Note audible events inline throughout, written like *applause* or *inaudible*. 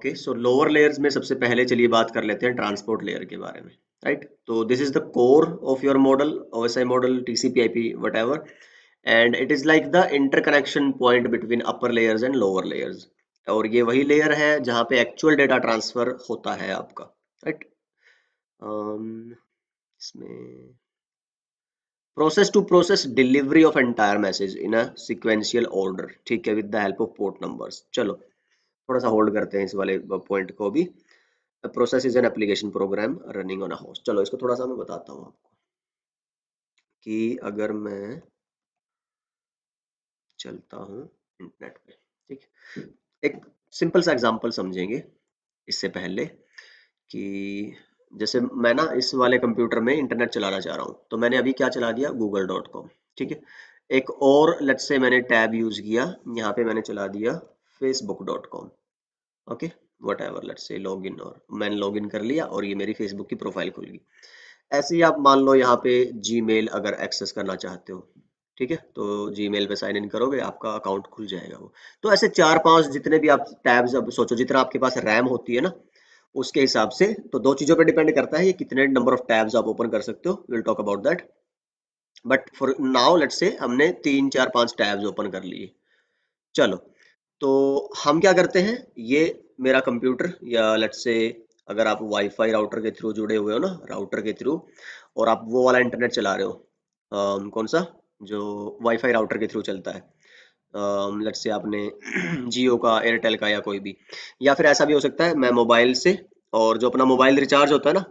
Okay so lower layers में सबसे पहले चलिए बात कर लेते हैं ट्रांसपोर्ट लेयर के बारे में राइट तो this is the core of your model O S I model T C P I P whatever and it is like the interconnection point between upper layers and lower layers और ये वही layer है जहाँ पे actual data transfer होता है आपका right um, इसमें process to process delivery of entire message in a sequential order ठीक है with the help of port numbers चलो थोड़ा सा होल्ड करते हैं इस वाले पॉइंट को भी process is an application program running on a host चलो इसको थोड़ा सा मैं बताता हूँ आपको कि अगर मैं चलता हूँ इंटरनेट पे ठीक एक सिंपल सा एग्जांपल समझेंगे इससे पहले कि जैसे मैं ना इस वाले कंप्यूटर में इंटरनेट चलाना चाह रहा हूँ तो मैंने अभी क्या चला दिया गूगल डॉट कॉम ठीक है एक और लट से मैंने टैब यूज किया यहाँ पे मैंने चला दिया Facebook dot com okay whatever let say log in और मैंने लॉग इन कर लिया और ये मेरी फेसबुक की प्रोफाइल खुल गई ऐसे ही आप मान लो यहाँ पे जी अगर एक्सेस करना चाहते हो ठीक है तो जी मेल पर साइन इन करोगे आपका अकाउंट खुल जाएगा वो तो ऐसे चार पांच जितने भी आप टैब्स अब सोचो जितना आपके पास रैम होती है ना उसके हिसाब से तो दो चीज़ों पे डिपेंड करता है ये कितने नंबर ऑफ टैब्स आप ओपन कर सकते हो will talk about that but for now let say हमने तीन चार पांच टैब्स ओपन कर लिए चलो तो हम क्या करते हैं ये मेरा कंप्यूटर या लेट से अगर आप वाईफाई राउटर के थ्रू जुड़े हुए हो ना राउटर के थ्रू और आप वो वाला इंटरनेट चला रहे हो आ, कौन सा जो वाईफाई राउटर के थ्रू चलता है लेट से आपने जियो *clears throat* का एयरटेल का या कोई भी या फिर ऐसा भी हो सकता है मैं मोबाइल से और जो अपना मोबाइल रिचार्ज होता है ना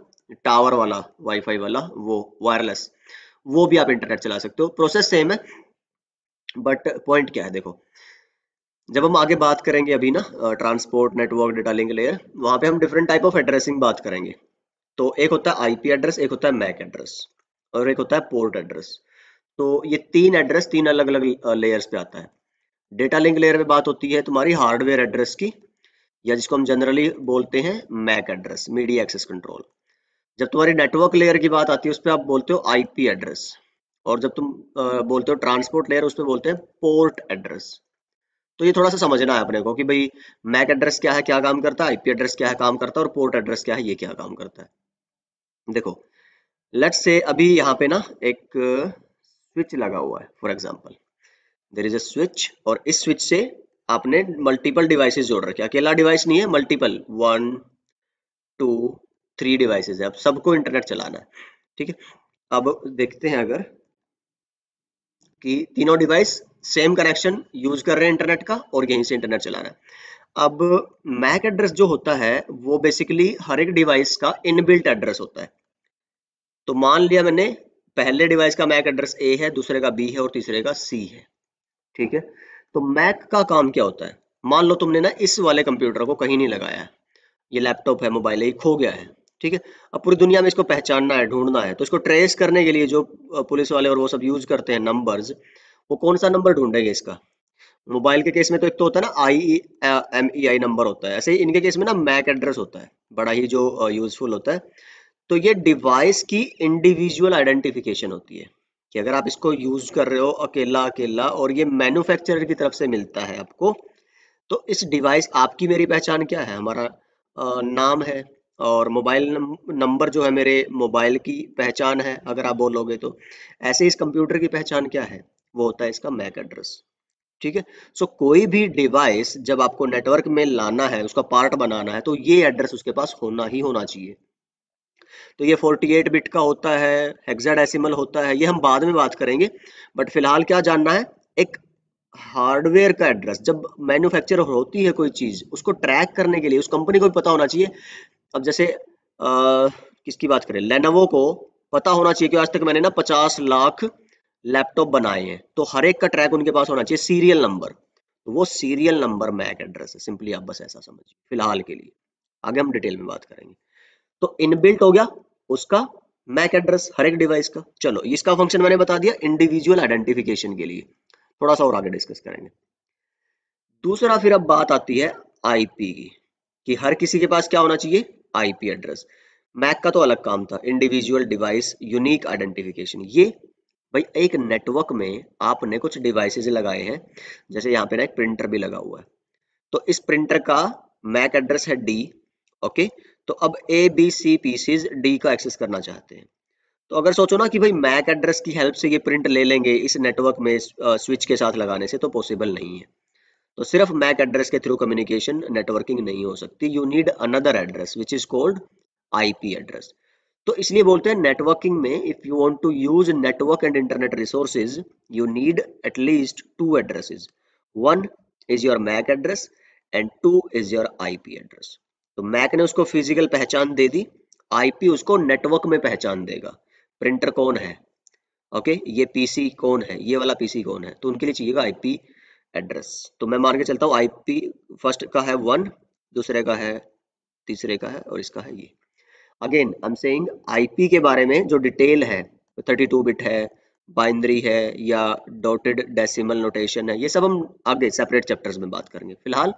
टावर वाला वाईफाई वाला वो वायरलेस वो भी आप इंटरनेट चला सकते हो प्रोसेस सेम है बट पॉइंट क्या है देखो जब हम आगे बात करेंगे अभी ना transport network data link layer वहां पे हम डिफरेंट टाइप ऑफ एड्रेसिंग बात करेंगे तो एक होता है आईपी एड्रेस एक होता है मैक एड्रेस और एक होता है पोर्ट एड्रेस तो ये तीन एड्रेस तीन अलग अलग लेयर्स पे आता है डेटा लिंक लेयर में बात होती है तुम्हारी हार्डवेयर एड्रेस की या जिसको हम जनरली बोलते हैं MAC address media access control जब तुम्हारी नेटवर्क लेयर की बात आती है उस पर आप बोलते हो आईपी एड्रेस और जब तुम बोलते हो ट्रांसपोर्ट लेयर उस पर बोलते हैं पोर्ट एड्रेस तो ये थोड़ा सा समझना है अपने को कि भाई मैक एड्रेस क्या है क्या काम करता है आईपी एड्रेस क्या है काम करता है और पोर्ट एड्रेस क्या है ये क्या काम करता है देखो लेट से अभी यहाँ पे ना एक स्विच लगा हुआ है for example there is a switch और इस स्विच से आपने मल्टीपल डिवाइसेज जोड़ रखे अकेला डिवाइस नहीं है multiple one two three devices है अब सबको इंटरनेट चलाना है ठीक है अब देखते हैं अगर कि तीनों डिवाइस सेम कनेक्शन यूज कर रहे हैं इंटरनेट का और यहीं से इंटरनेट चला रहे हैं अब मैक एड्रेस जो होता है वो बेसिकली हर एक डिवाइस का इनबिल्ट एड्रेस होता है तो मान लिया मैंने पहले डिवाइस का मैक एड्रेस ए है दूसरे का बी है और तीसरे का सी है ठीक है तो मैक का काम क्या होता है मान लो तुमने ना इस वाले कंप्यूटर को कहीं नहीं लगाया ये लैपटॉप है मोबाइल है खो गया है ठीक है अब पूरी दुनिया में इसको पहचानना है ढूंढना है तो इसको ट्रेस करने के लिए जो पुलिस वाले और वो सब यूज करते हैं नंबर्स वो कौन सा नंबर ढूंढेंगे इसका मोबाइल के केस में तो एक तो होता है ना I M E I number होता है ऐसे ही इनके केस में ना मैक एड्रेस होता है बड़ा ही जो यूजफुल होता है तो ये डिवाइस की इंडिविजुअल आइडेंटिफिकेशन होती है कि अगर आप इसको यूज कर रहे हो अकेला अकेला और ये मैन्युफैक्चरर की तरफ से मिलता है आपको तो इस डिवाइस आपकी मेरी पहचान क्या है हमारा नाम है और मोबाइल नंबर जो है मेरे मोबाइल की पहचान है अगर आप बोलोगे तो ऐसे इस कंप्यूटर की पहचान क्या है वो होता है इसका मैक एड्रेस ठीक है सो कोई भी डिवाइस जब आपको नेटवर्क में लाना है उसका पार्ट बनाना है तो ये एड्रेस उसके पास होना ही होना चाहिए तो ये 48 बिट का होता है हेक्साडेसिमल होता है ये हम बाद में बात करेंगे बट फिलहाल क्या जानना है एक हार्डवेयर का एड्रेस जब मैन्युफैक्चर होती है कोई चीज उसको ट्रैक करने के लिए उस कंपनी को भी पता होना चाहिए अब जैसे आ, किसकी बात करें लेनोवो को पता होना चाहिए कि आज तक मैंने ना पचास लाख लैपटॉप बनाए हैं तो हर एक का ट्रैक उनके पास होना चाहिए सीरियल नंबर तो वो सीरियल नंबर मैक एड्रेस है सिंपली आप बस ऐसा समझिए फिलहाल के लिए आगे हम डिटेल में बात करेंगे तो इनबिल्ट हो गया उसका मैक एड्रेस हर एक डिवाइस का चलो इसका फंक्शन मैंने बता दिया इंडिविजुअल आइडेंटिफिकेशन के लिए थोड़ा सा और आगे डिस्कस करेंगे दूसरा फिर अब बात आती है आईपी की कि हर किसी के पास क्या होना चाहिए आईपी एड्रेस मैक का तो अलग काम था इंडिविजुअल डिवाइस यूनिक आइडेंटिफिकेशन ये भाई एक नेटवर्क में आपने कुछ डिवाइसेज लगाए हैं जैसे यहाँ पे ना एक प्रिंटर भी लगा हुआ है तो इस प्रिंटर का मैक एड्रेस है डी ओके तो अब A B C PCs D का एक्सेस करना चाहते हैं तो अगर सोचो ना कि भाई मैक एड्रेस की हेल्प से ये प्रिंट ले लेंगे इस नेटवर्क में स्विच के साथ लगाने से तो पॉसिबल नहीं है तो सिर्फ मैक एड्रेस के थ्रू कम्युनिकेशन नेटवर्किंग नहीं हो सकती you need another address which is called IP address तो इसलिए बोलते हैं नेटवर्किंग में if you want to use network and internet resources you need at least two addresses one is your MAC address and two is your IP address तो MAC ने उसको physical पहचान दे दी IP उसको नेटवर्क में पहचान देगा प्रिंटर कौन है ओके okay? ये पीसी कौन है ये वाला पीसी कौन है तो उनके लिए चाहिएगा आईपी एड्रेस तो मैं मान के चलता हूँ आईपी फर्स्ट का है वन दूसरे का है तीसरे का है और इसका है ये again I am saying IP के बारे में जो डिटेल है थर्टी टू बिट है बाइंड्री है या डॉटेड डेसिमल नोटेशन है ये सब हम आगे सेपरेट चैप्टर्स में बात करेंगे फिलहाल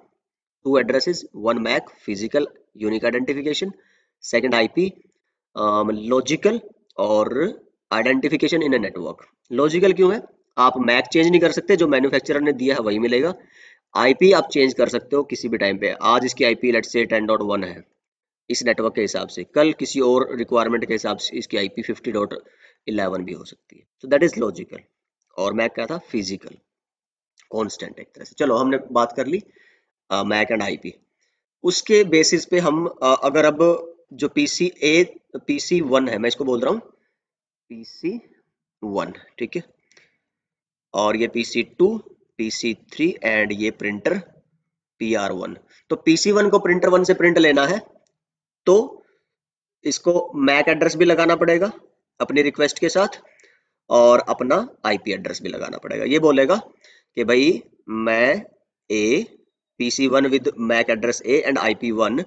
two addresses one MAC physical unique identification second IP logical और identification in a network logical क्यों है आप मैक चेंज नहीं कर सकते जो मैन्युफैक्चरर ने दिया है वही मिलेगा आईपी आप चेंज कर सकते हो किसी भी टाइम पे आज इसकी आईपी लेट से 10.1 है इस नेटवर्क के हिसाब से कल किसी और रिक्वायरमेंट के हिसाब से इसकी I P fifty dot eleven भी हो सकती है तो दैट इज लॉजिकल और मैक क्या था फिजिकल कॉन्स्टेंट एक तरह से चलो हमने बात कर ली मैक एंड आई पी उसके बेसिस पे हम uh, अगर अब जो P C A P C one है मैं इसको बोल रहा हूँ पी सी वन ठीक है और ये P C two P C three and ये प्रिंटर पी आर वन तो पी सी वन को प्रिंटर वन से प्रिंट लेना है तो इसको मैक एड्रेस भी लगाना पड़ेगा अपनी रिक्वेस्ट के साथ और अपना आईपी एड्रेस भी लगाना पड़ेगा ये बोलेगा कि भाई मैं a PC one with MAC address A and IP one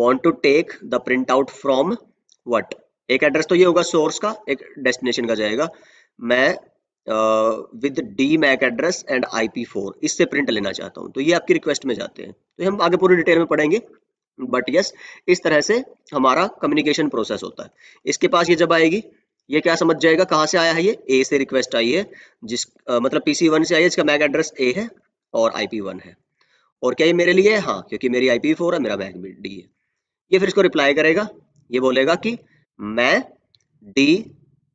want to take the print out from what एक एड्रेस तो ये होगा सोर्स का एक डेस्टिनेशन का जाएगा मैं with D MAC address and I P four इससे प्रिंट लेना चाहता हूं तो ये आपकी रिक्वेस्ट में जाते हैं तो हम आगे पूरी डिटेल में पढ़ेंगे बट यस इस तरह से हमारा कम्युनिकेशन प्रोसेस होता है इसके पास ये जब आएगी ये क्या समझ जाएगा कहाँ से आया है ये ए से रिक्वेस्ट आई है जिस आ, मतलब पीसी वन से आई है इसका मैक एड्रेस ए है और आई पी वन है और क्या ये मेरे लिए है हाँ क्योंकि मेरी आई पी फोर है मेरा मैक डी है ये फिर इसको रिप्लाई करेगा ये बोलेगा कि मैं डी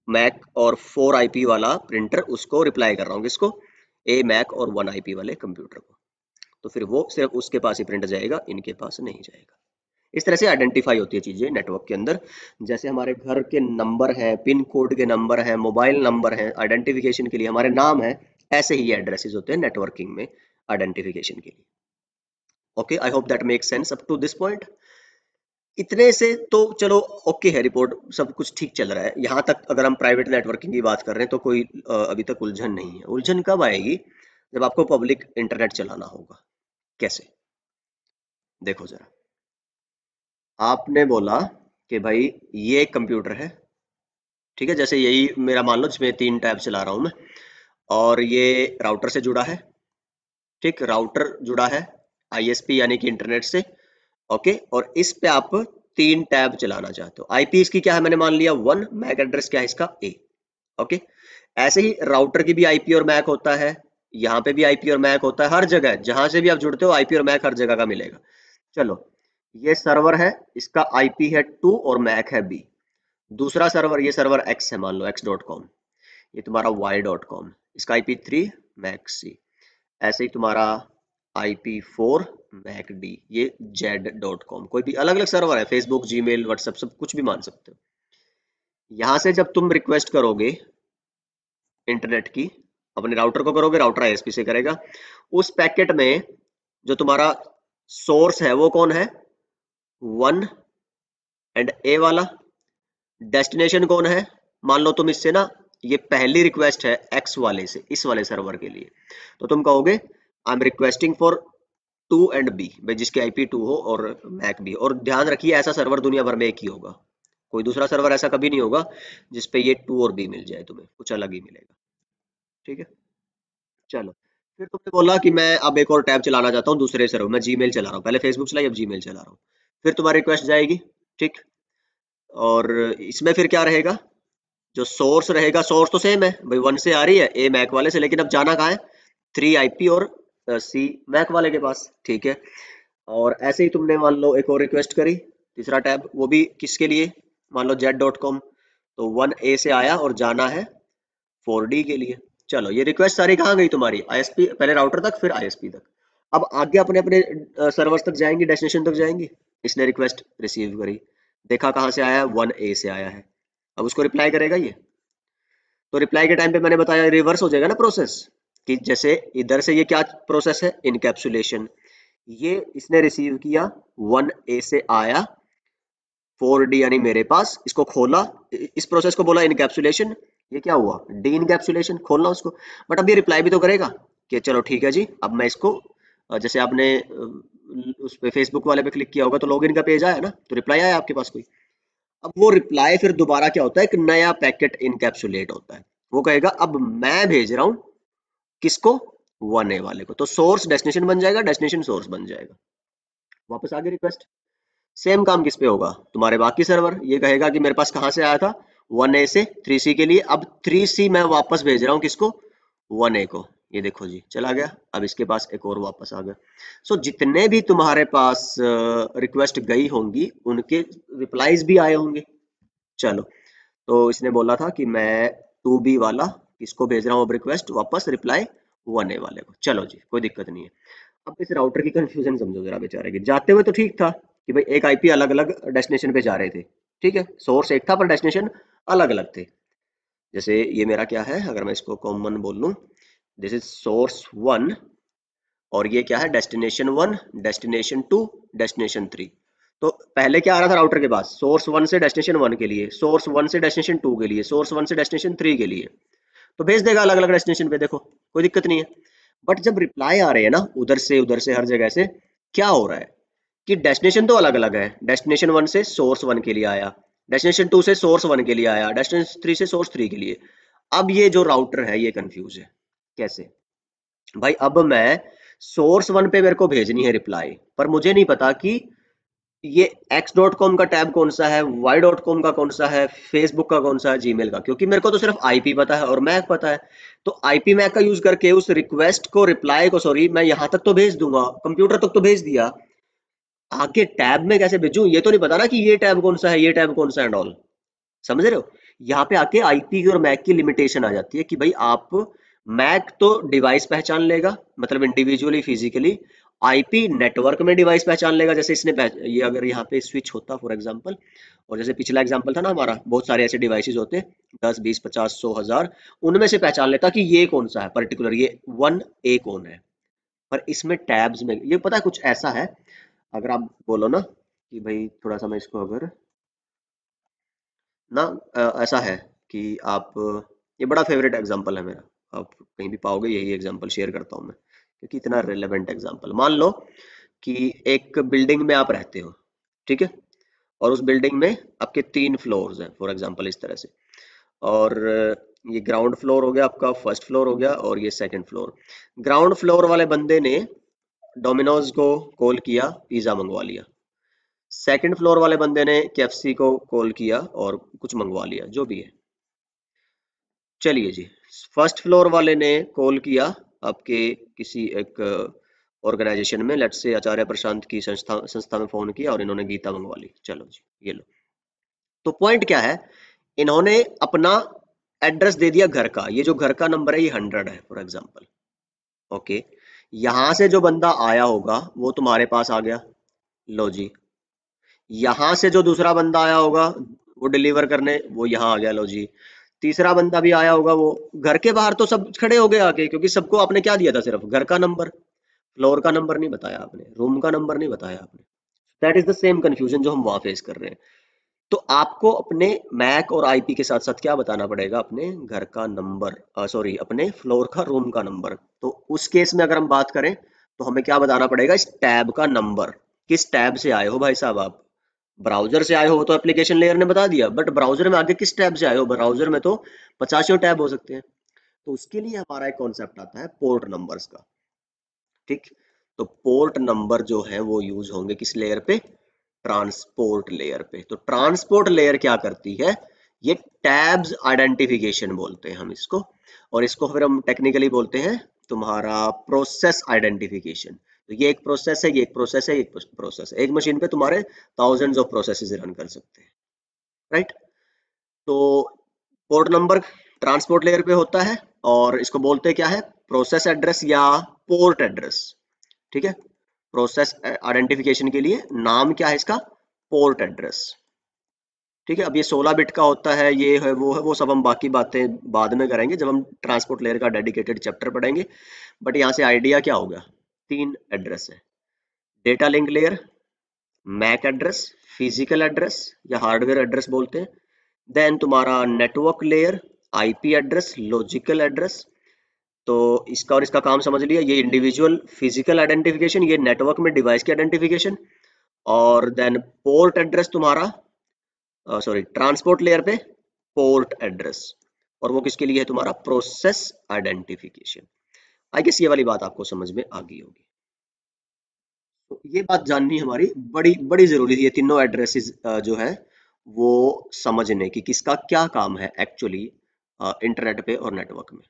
मैक और फोर पी वाला प्रिंटर उसको रिप्लाई कर रहा हूँ किसको ए मैक और वन पी वाले कंप्यूटर को तो फिर वो सिर्फ उसके पास ही प्रिंट जाएगा इनके पास नहीं जाएगा इस तरह से आइडेंटिफाई होती है चीज़ें नेटवर्क के अंदर जैसे हमारे घर के नंबर हैं पिन कोड के नंबर हैं मोबाइल नंबर हैं आइडेंटिफिकेशन के लिए हमारे नाम है ऐसे ही एड्रेसेस होते हैं नेटवर्किंग में आइडेंटिफिकेशन के लिए okay I hope that make sense up to this point इतने से तो चलो ओके है रिपोर्ट सब कुछ ठीक चल रहा है यहाँ तक अगर हम प्राइवेट नेटवर्किंग की बात कर रहे हैं तो कोई अभी तक उलझन नहीं है उलझन कब आएगी जब आपको पब्लिक इंटरनेट चलाना होगा कैसे देखो जरा आपने बोला कि भाई ये कंप्यूटर है ठीक है जैसे यही मेरा मान लो जिसमें तीन टैब चला रहा हूं मैं और ये राउटर से जुड़ा है ठीक राउटर जुड़ा है आईएसपी यानी कि इंटरनेट से ओके और इस पे आप तीन टैब चलाना चाहते हो आईपी इसकी क्या है मैंने मान लिया वन मैक एड्रेस क्या है इसका ए ओके ऐसे ही राउटर की भी आईपी और मैक होता है यहाँ पे भी आईपी और मैक होता है हर जगह जहां से भी आप जुड़ते हो आईपी और मैक हर जगह का मिलेगा चलो ये सर्वर है इसका आईपी है टू और मैक है बी दूसरा सर्वर ये सर्वर एक्स है मान लो एक्स डॉट कॉम ये तुम्हारा वाई डॉट कॉम इसका आईपी थ्री मैक सी ऐसे ही तुम्हारा I P four MAC D ये जेड डॉट कॉम कोई भी अलग अलग सर्वर है फेसबुक जी मेल व्हाट्सएप सब कुछ भी मान सकते हो यहां से जब तुम रिक्वेस्ट करोगे इंटरनेट की अपने राउटर को करोगे राउटर आईएसपी से करेगा उस पैकेट में जो तुम्हारा सोर्स है वो कौन है वन एंड ए वाला डेस्टिनेशन कौन है मान लो तुम इससे ना ये पहली रिक्वेस्ट है एक्स वाले से इस वाले सर्वर के लिए तो तुम कहोगे I am requesting for two and B जिसके आईपी टू हो और मैक भी और ध्यान रखिए ऐसा सर्वर दुनिया भर में एक ही होगा कोई दूसरा सर्वर ऐसा कभी नहीं होगा जिसपे ये टू और बी मिल जाए तुम्हें कुछ अलग ही मिलेगा ठीक है चलो फिर तुमने बोला कि मैं अब एक और टैब चलाना चाहता हूँ दूसरे सर्वर मैं जी चला रहा हूँ पहले फेसबुक चलाई अब जी चला रहा हूँ फिर तुम्हारी रिक्वेस्ट जाएगी ठीक और इसमें फिर क्या रहेगा जो सोर्स रहेगा सोर्स तो सेम है भाई वन से आ रही है ए मैक वाले से लेकिन अब जाना कहाँ है थ्री आईपी और सी मैक वाले के पास ठीक है और ऐसे ही तुमने मान लो एक और रिक्वेस्ट करी तीसरा टैब वो भी किसके लिए मान लो जेट डॉट कॉम तो वन ए से आया और जाना है फोर डी के लिए चलो ये रिक्वेस्ट सारी कहाँ गई तुम्हारी आईएसपी पहले राउटर तक फिर आईएसपी तक अब आगे अपने अपने सर्वर्स तक जाएंगी डेस्टिनेशन तक जाएंगी इसने रिक्वेस्ट रिसीव करी देखा कहाँ से आया वन ए से आया है अब उसको रिप्लाई करेगा ये तो रिप्लाई के टाइम पे मैंने बताया रिवर्स हो जाएगा ना प्रोसेस कि जैसे इधर से ये क्या प्रोसेस है इनकेप्सुलेशन ये इसने रिसीव किया वन ए से आया फोर डी यानी मेरे पास इसको खोला इस प्रोसेस को बोला इनकेप्सुलेशन ये क्या हुआ डी इनकैप्सुलेशन खोलना उसको बट अब ये रिप्लाई भी तो करेगा कि चलो ठीक है जी अब मैं इसको जैसे आपने उस पर फेसबुक वाले पे क्लिक किया होगा तो लॉग का पेज आया ना तो रिप्लाई आया आपके पास कोई अब वो रिप्लाई फिर दोबारा क्या होता है एक नया पैकेट इनकेप्सुलेट होता है वो कहेगा अब मैं भेज रहा हूं किसको वन ए वाले को तो सोर्स डेस्टिनेशन बन जाएगा डेस्टिनेशन सोर्स बन जाएगा वापस आगे रिक्वेस्ट सेम काम किस पे होगा तुम्हारे बाकी सर्वर ये कहेगा कि मेरे पास कहां से आया था वन ए से थ्री सी के लिए अब थ्री सी मैं वापस भेज रहा हूँ किसको वन ए को ये देखो जी चला गया अब इसके पास एक और वापस आ गया सो so, जितने भी तुम्हारे पास रिक्वेस्ट गई होंगी उनके रिप्लाईज भी आए होंगे चलो तो इसने बोला था कि मैं टू बी वाला किसको भेज रहा हूँ अब रिक्वेस्ट वापस रिप्लाई वन ए वाले को चलो जी कोई दिक्कत नहीं है अब इस राउटर की कंफ्यूजन समझो जरा बेचारे की जाते हुए तो ठीक था कि भाई एक आईपी अलग अलग डेस्टिनेशन पे जा रहे थे ठीक है सोर्स एक था पर डेस्टिनेशन अलग अलग थे जैसे ये मेरा क्या है अगर मैं इसको कॉमन बोल लू दिस इज सोर्स वन और ये क्या है destination one destination two destination three तो पहले क्या आ रहा था राउटर के पास सोर्स वन से डेस्टिनेशन वन के लिए सोर्स वन से डेस्टिनेशन टू के लिए सोर्स वन से डेस्टिनेशन थ्री के लिए तो भेज देगा अलग अलग डेस्टिनेशन पे देखो कोई दिक्कत नहीं है बट जब रिप्लाई आ रहे हैं ना उधर से उधर से हर जगह से क्या हो रहा है कि डेस्टिनेशन तो अलग अलग है डेस्टिनेशन वन से सोर्स वन के लिए आया डेस्टिनेशन टू से सोर्स वन के लिए आया डेस्टिनेशन थ्री से सोर्स थ्री के लिए अब ये जो राउटर है ये कंफ्यूज है कैसे भाई अब मैं सोर्स वन पे मेरे को भेजनी है रिप्लाई पर मुझे नहीं पता कि ये एक्स डॉट कॉम का टैब कौन सा है वाई डॉट कॉम का कौन सा है फेसबुक का कौन सा है जीमेल का क्योंकि मेरे को तो सिर्फ आईपी पता है और मैक पता है तो आईपी मैक का यूज करके उस रिक्वेस्ट को रिप्लाई को सॉरी मैं यहां तक तो भेज दूंगा कंप्यूटर तक तो भेज दिया आके टैब में कैसे भेजू ये तो नहीं पता ना कि ये टैब कौन सा है ये टैब कौन सा एंड ऑल समझ रहे हो यहाँ पे आके आईपी की और मैक की लिमिटेशन आ जाती है कि भाई आप मैक तो डिवाइस पहचान लेगा मतलब इंडिविजुअली फिजिकली आईपी नेटवर्क में डिवाइस पहचान लेगा जैसे इसने ये अगर यहाँ पे स्विच होता फॉर एग्जाम्पल और जैसे पिछला एग्जाम्पल था ना हमारा बहुत सारे ऐसे डिवाइसेज होते दस बीस पचास सौ हजार उनमें से पहचान लेता कि ये कौन सा है पर्टिकुलर ये वन ए कौन है पर इसमें टैब्स में ये पता है कुछ ऐसा है अगर आप बोलो ना कि भाई थोड़ा सा मैं इसको अगर ना ऐसा है कि आप ये बड़ा फेवरेट एग्जाम्पल है मेरा आप कहीं भी पाओगे यही एग्जाम्पल शेयर करता हूँ मैं क्योंकि इतना रिलेवेंट एग्जाम्पल हम्म। मान लो कि एक बिल्डिंग में आप रहते हो ठीक है और उस बिल्डिंग में आपके तीन फ्लोर्स हैं फॉर एग्जाम्पल इस तरह से और ये ग्राउंड फ्लोर हो गया आपका फर्स्ट फ्लोर हो गया हम्म। और ये सेकंड फ्लोर ग्राउंड फ्लोर वाले बंदे ने डोमिनोज को कॉल किया पिज़्ज़ा मंगवा लिया सेकंड फ्लोर वाले बंदे ने के को कॉल किया और कुछ मंगवा लिया जो भी है चलिए जी फर्स्ट फ्लोर वाले ने कॉल किया आपके किसी एक ऑर्गेनाइजेशन uh, में लेट से आचार्य प्रशांत की संस्था संस्था में फोन किया और इन्होंने गीता मंगवा ली चलो जी ये लो तो पॉइंट क्या है इन्होंने अपना एड्रेस दे दिया घर का ये जो घर का नंबर है ये हंड्रेड है फॉर एग्जाम्पल ओके okay. यहां से जो बंदा आया होगा वो तुम्हारे पास आ गया लो जी यहां से जो दूसरा बंदा आया होगा वो डिलीवर करने वो यहां आ गया लो जी तीसरा बंदा भी आया होगा वो घर के बाहर तो सब खड़े हो गए आके क्योंकि सबको आपने क्या दिया था सिर्फ घर का नंबर फ्लोर का नंबर नहीं बताया आपने रूम का नंबर नहीं बताया आपने that is the same confusion जो हम वहां फेस कर रहे हैं तो आपको अपने मैक और आईपी के साथ साथ क्या बताना पड़ेगा अपने घर का नंबर सॉरी अपने फ्लोर का रूम का नंबर तो उस केस में अगर हम बात करें तो हमें क्या बताना पड़ेगा इस टैब का नंबर किस टैब से आए हो भाई साहब आप ब्राउजर से आए हो तो एप्लीकेशन लेयर ने बता दिया बट ब्राउजर में आगे किस टैब से आए हो ब्राउजर में तो पचासियों टैब हो सकते हैं तो उसके लिए हमारा एक कॉन्सेप्ट आता है पोर्ट नंबर्स का ठीक तो पोर्ट नंबर जो है वो यूज होंगे किस लेयर पे ट्रांसपोर्ट लेयर पे तो ट्रांसपोर्ट लेयर क्या करती है ये टैब्स आइडेंटिफिकेशन बोलते हैं हम इसको और इसको फिर हम टेक्निकली बोलते हैं तुम्हारा प्रोसेस आइडेंटिफिकेशन तो ये एक प्रोसेस है ये एक प्रोसेस है एक प्रोसेस है एक मशीन पे तुम्हारे थाउजेंड्स ऑफ प्रोसेसेस रन कर सकते हैं राइट तो पोर्ट नंबर ट्रांसपोर्ट लेयर पे होता है और इसको बोलते क्या है प्रोसेस एड्रेस या पोर्ट एड्रेस ठीक है प्रोसेस आइडेंटिफिकेशन के लिए नाम क्या है इसका पोर्ट एड्रेस ठीक है अब ये 16 बिट का होता है ये है वो है वो सब हम बाकी बातें बाद में करेंगे जब हम ट्रांसपोर्ट लेयर का डेडिकेटेड चैप्टर पढ़ेंगे बट यहाँ से आइडिया क्या होगा तीन एड्रेस है data link layer MAC address physical address या हार्डवेयर एड्रेस बोलते हैं देन तुम्हारा network layer IP address logical address तो इसका और इसका काम समझ लिया ये इंडिविजुअल फिजिकल आइडेंटिफिकेशन ये नेटवर्क में डिवाइस की आइडेंटिफिकेशन और देन पोर्ट एड्रेस तुम्हारा सॉरी ट्रांसपोर्ट लेयर पे पोर्ट एड्रेस और वो किसके लिए है तुम्हारा प्रोसेस आइडेंटिफिकेशन आई गेस ये वाली बात आपको समझ में आ गई होगी तो ये बात जाननी हमारी बड़ी बड़ी जरूरी है ये तीनों एड्रेसेस जो है वो समझने की किसका क्या काम है एक्चुअली इंटरनेट पे और नेटवर्क में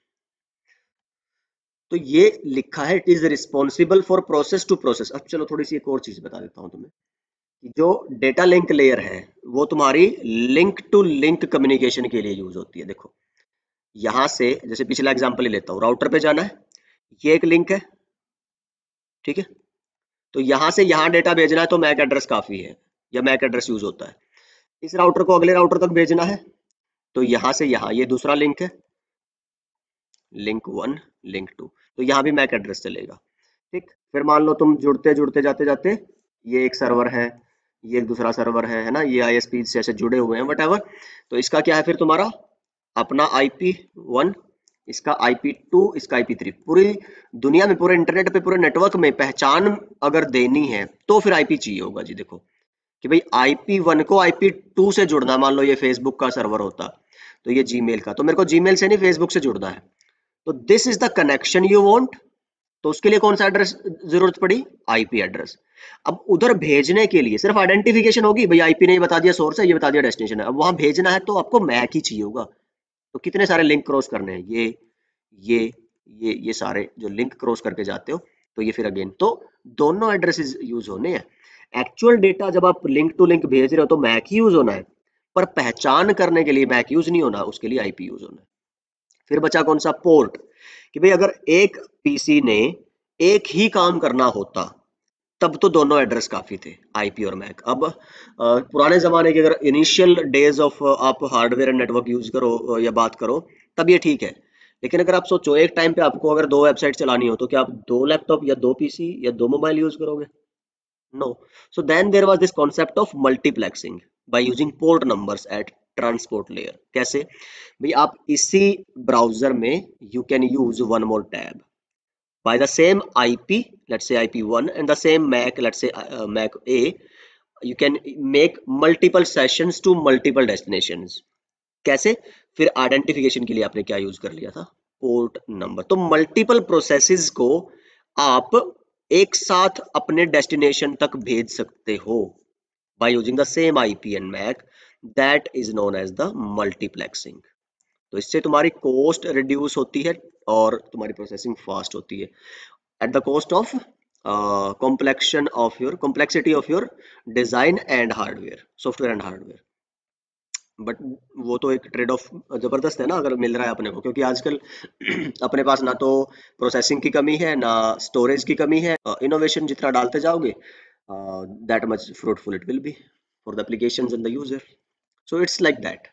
तो ये लिखा है it is responsible for process to process अब चलो थोड़ी सी एक और चीज बता देता हूं तुम्हें जो डेटा लिंक लेयर है वो तुम्हारी लिंक टू लिंक कम्युनिकेशन के लिए यूज होती है देखो यहां से जैसे पिछला एग्जाम्पल ही लेता हूँ राउटर पे जाना है ये एक लिंक है ठीक है तो यहां से यहां डेटा भेजना है तो मैक एड्रेस काफी है या मैक एड्रेस यूज होता है इस राउटर को अगले राउटर तक भेजना है तो यहां से यहां ये दूसरा लिंक है लिंक वन लिंक टू तो यहाँ भी मैक एड्रेस चलेगा ठीक फिर मान लो तुम जुड़ते जुड़ते जाते जाते ये एक सर्वर है ये एक दूसरा सर्वर है है ना ये आई से ऐसे जुड़े हुए हैं वट तो इसका क्या है फिर तुम्हारा अपना आई पी वन इसका आई पी टू इसका आई पी थ्री पूरी दुनिया में पूरे इंटरनेट पे पूरे नेटवर्क में पहचान अगर देनी है तो फिर आई पी चाहिए होगा जी देखो कि भाई आई पी वन को आई पी टू से जुड़ना मान लो ये फेसबुक का सर्वर होता तो ये जी मेल का तो मेरे को जी मेल से नहीं फेसबुक से जुड़ना है तो this is the connection you want तो उसके लिए कौन सा एड्रेस जरूरत पड़ी आईपी एड्रेस अब उधर भेजने के लिए सिर्फ आइडेंटिफिकेशन होगी भाई आईपी ने बता दिया सोर्स है ये बता दिया डेस्टिनेशन है अब वहां भेजना है तो आपको मैक ही चाहिए होगा तो कितने सारे लिंक क्रॉस करने हैं ये ये ये ये सारे जो लिंक क्रॉस करके जाते हो तो ये फिर अगेन तो दोनों एड्रेसेस यूज होने हैं एक्चुअल डेटा जब आप लिंक टू लिंक भेज रहे हो तो मैक ही यूज होना है पर पहचान करने के लिए मैक यूज नहीं होना उसके लिए आईपी यूज होना है फिर बचा कौन सा पोर्ट कि भाई अगर एक पीसी ने एक ही काम करना होता तब तो दोनों एड्रेस काफी थे आईपी और मैक अब आ, पुराने जमाने के अगर इनिशियल डेज ऑफ आप हार्डवेयर एंड नेटवर्क यूज करो या बात करो तब ये ठीक है लेकिन अगर आप सोचो एक टाइम पे आपको अगर दो वेबसाइट चलानी हो तो क्या आप दो लैपटॉप या दो पीसी या दो मोबाइल यूज करोगे no so then there was this concept of multiplexing by using port number at transport layer कैसे भाई आप इसी ब्राउजर में you can use one more tab by the same IP, let's say IP1 one and the same MAC say say MAC A you can make multiple sessions to multiple destinations. कैसे फिर identification के लिए आपने क्या use कर लिया था port number तो मल्टीपल प्रोसेसेस को आप एक साथ अपने डेस्टिनेशन तक भेज सकते हो by using the same IP and MAC that is known as the multiplexing तो इससे तुम्हारी कॉस्ट रिड्यूस होती है और तुम्हारी प्रोसेसिंग फास्ट होती है at the cost of complexion of your complexity of your design and hardware software and hardware but वो तो एक ट्रेड ऑफ जबरदस्त है ना अगर मिल रहा है अपने को क्योंकि आजकल *clears throat* अपने पास ना तो प्रोसेसिंग की कमी है ना स्टोरेज की कमी है इनोवेशन uh, जितना डालते जाओगे that much fruitful it will be for the application in the user so it's like that